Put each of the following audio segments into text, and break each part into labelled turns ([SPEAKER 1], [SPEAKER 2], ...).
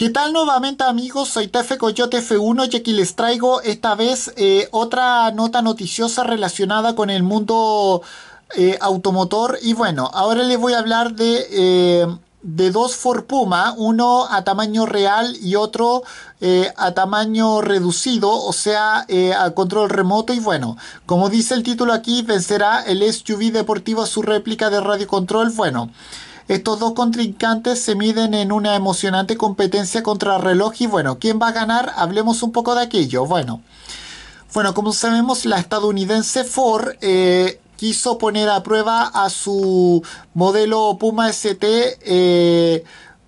[SPEAKER 1] ¿Qué tal nuevamente amigos? Soy Tefe Coyote F1 y aquí les traigo esta vez eh, otra nota noticiosa relacionada con el mundo eh, automotor. Y bueno, ahora les voy a hablar de, eh, de dos For Puma, uno a tamaño real y otro a tamaño reducido, o sea, a control remoto. Y bueno, como dice el título aquí, vencerá el SUV deportivo a su réplica de radio control. Bueno. Estos dos contrincantes se miden en una emocionante competencia contra reloj y bueno, ¿quién va a ganar? Hablemos un poco de aquello. Bueno, bueno como sabemos, la estadounidense Ford eh, quiso poner a prueba a su modelo Puma ST eh,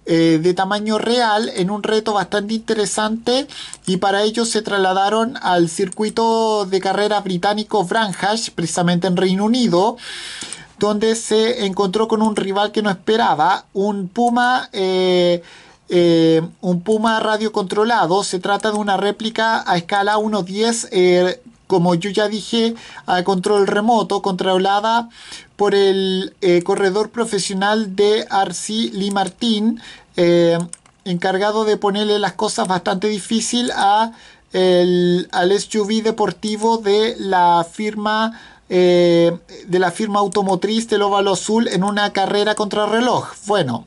[SPEAKER 1] eh, de tamaño real en un reto bastante interesante y para ello se trasladaron al circuito de carreras británico Branhash, precisamente en Reino Unido donde se encontró con un rival que no esperaba, un Puma, eh, eh, un Puma radio controlado. Se trata de una réplica a escala 1.10, eh, como yo ya dije, a control remoto, controlada por el corredor profesional de Martín, Martín encargado de ponerle las cosas bastante difícil a el, al SUV deportivo de la firma eh, de la firma automotriz del óvalo azul en una carrera contrarreloj. Bueno,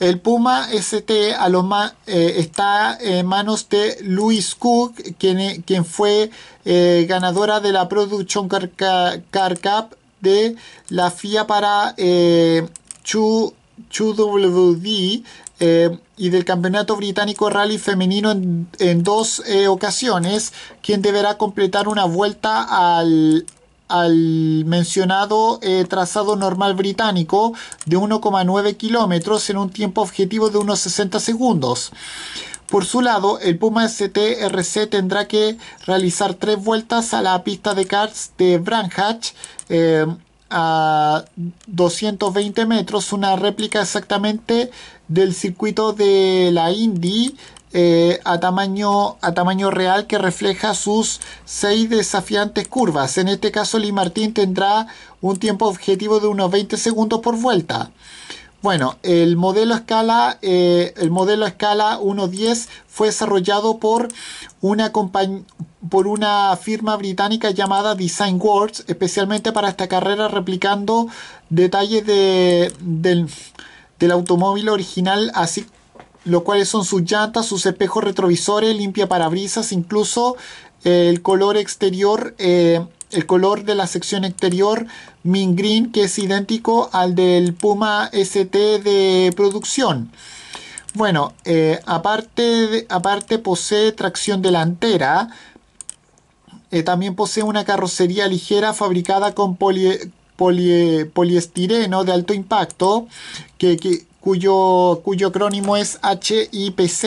[SPEAKER 1] el Puma ST a lo eh, está en manos de Louis Cook, quien, quien fue eh, ganadora de la Production Car, Cup de la FIA para eh, Chu, wd eh, y del Campeonato Británico Rally Femenino en, dos eh, ocasiones, quien deberá completar una vuelta al, mencionado eh, trazado normal británico de 1,9 kilómetros en un tiempo objetivo de unos 60 segundos. Por su lado, el Puma STRC tendrá que realizar tres vueltas a la pista de karts de Branhatch a 220 metros, una réplica exactamente del circuito de la Indy eh, a, tamaño, a tamaño real que refleja sus seis desafiantes curvas. En este caso, Lee Martín tendrá un tiempo objetivo de unos 20 segundos por vuelta. Bueno, el modelo escala, eh, el modelo escala 1.10 fue desarrollado por una, compañía por una firma británica llamada Design Works, especialmente para esta carrera, replicando detalles de, del, automóvil original, así lo cuales son sus llantas, sus espejos retrovisores, limpia parabrisas, incluso eh, el color exterior, eh, el color de la sección exterior Min Green, que es idéntico al del Puma ST de producción. Bueno, eh, aparte posee tracción delantera, eh, también posee una carrocería ligera fabricada con poli, poliestireno de alto impacto, que, cuyo, cuyo acrónimo es HIPC,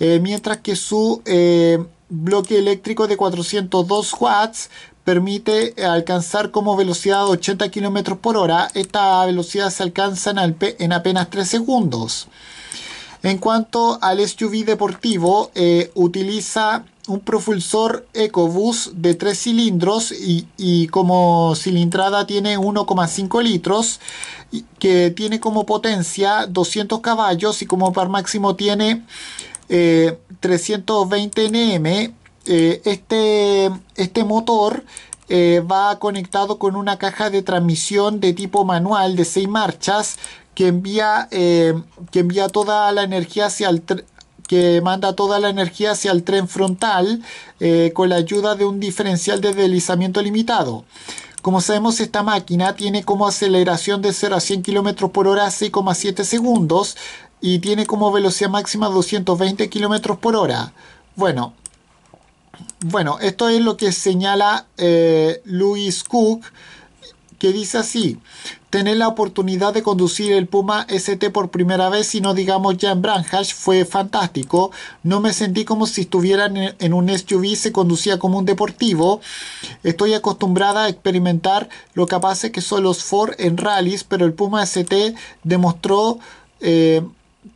[SPEAKER 1] eh, mientras que su eh, bloque eléctrico de 402 watts permite alcanzar como velocidad de 80 km por hora. Esta velocidad se alcanza en, en apenas 3 segundos. En cuanto al SUV deportivo, utiliza un propulsor Ecobus de 3 cilindros y, como cilindrada tiene 1,5 litros, que tiene como potencia 200 caballos y como par máximo tiene 320 eh, Nm. Eh, este, este motor eh, va conectado con una caja de transmisión de tipo manual de 6 marchas que envía, que envía toda la energía hacia el, que manda toda la energía hacia el tren frontal eh, con la ayuda de un diferencial de deslizamiento limitado. Como sabemos, esta máquina tiene como aceleración de 0 a 100 km por hora 6,7 segundos y tiene como velocidad máxima 220 km por hora. Bueno, bueno, esto es lo que señala eh, Cook, que dice así, Tener la oportunidad de conducir el Puma ST por primera vez si no digamos ya en Branhash fue fantástico. No me sentí como si estuviera en un SUV, se conducía como un deportivo. Estoy acostumbrada a experimentar lo capaces que son los Ford en rallies, pero el Puma ST demostró... Eh,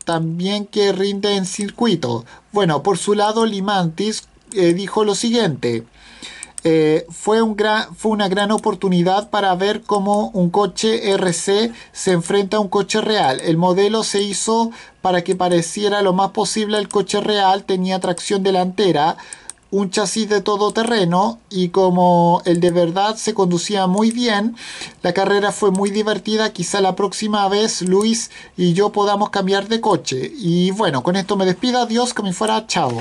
[SPEAKER 1] también que rinde en circuito. Bueno, por su lado, Limantis eh, dijo lo siguiente. Eh, fue, una gran oportunidad para ver cómo un coche RC se enfrenta a un coche real. El modelo se hizo para que pareciera lo más posible el coche real, tenía tracción delantera, un chasis de todo terreno y como el de verdad se conducía muy bien, la carrera fue muy divertida, quizá la próxima vez Luis y yo podamos cambiar de coche. Y bueno, con esto me despido, adiós, que me fuera, chao.